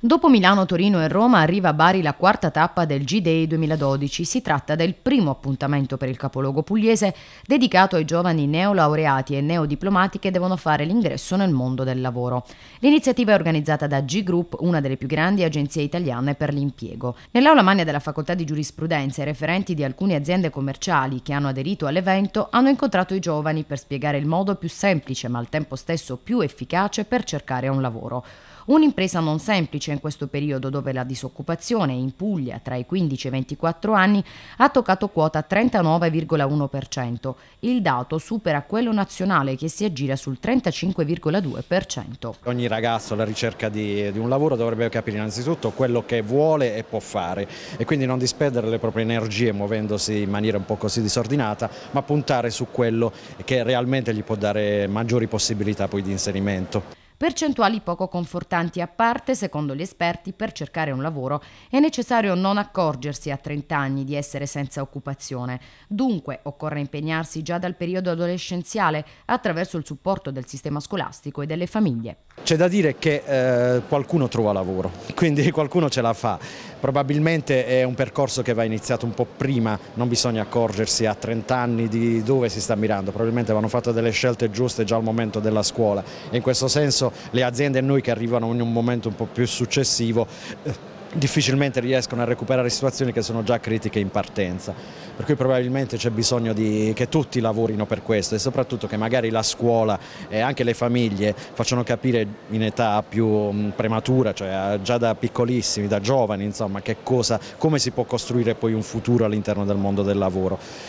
Dopo Milano, Torino e Roma arriva a Bari la quarta tappa del G-Day 2012. Si tratta del primo appuntamento per il capoluogo pugliese dedicato ai giovani neolaureati e neodiplomati che devono fare l'ingresso nel mondo del lavoro. L'iniziativa è organizzata da G Group, una delle più grandi agenzie italiane per l'impiego. Nell'aula magna della Facoltà di Giurisprudenza i referenti di alcune aziende commerciali che hanno aderito all'evento hanno incontrato i giovani per spiegare il modo più semplice ma al tempo stesso più efficace per cercare un lavoro. Un'impresa non semplice cresce in questo periodo dove la disoccupazione in Puglia tra i 15 e i 24 anni ha toccato quota 39,1%. Il dato supera quello nazionale che si aggira sul 35,2%. Ogni ragazzo alla ricerca di, di un lavoro dovrebbe capire innanzitutto quello che vuole e può fare e quindi non disperdere le proprie energie muovendosi in maniera un po' così disordinata, ma puntare su quello che realmente gli può dare maggiori possibilità poi di inserimento. Percentuali poco confortanti a parte, secondo gli esperti, per cercare un lavoro è necessario non accorgersi a 30 anni di essere senza occupazione. Dunque occorre impegnarsi già dal periodo adolescenziale attraverso il supporto del sistema scolastico e delle famiglie. C'è da dire che eh, qualcuno trova lavoro, quindi qualcuno ce la fa. Probabilmente è un percorso che va iniziato un po' prima, non bisogna accorgersi a 30 anni di dove si sta mirando, probabilmente vanno fatte delle scelte giuste già al momento della scuola. E in questo senso le aziende e noi che arrivano in un momento un po' più successivo... Eh, difficilmente riescono a recuperare situazioni che sono già critiche in partenza, per cui probabilmente c'è bisogno di, che tutti lavorino per questo e soprattutto che magari la scuola e anche le famiglie facciano capire in età più mm, prematura, cioè eh, già da piccolissimi, da giovani, insomma, cosa, come si può costruire poi un futuro all'interno del mondo del lavoro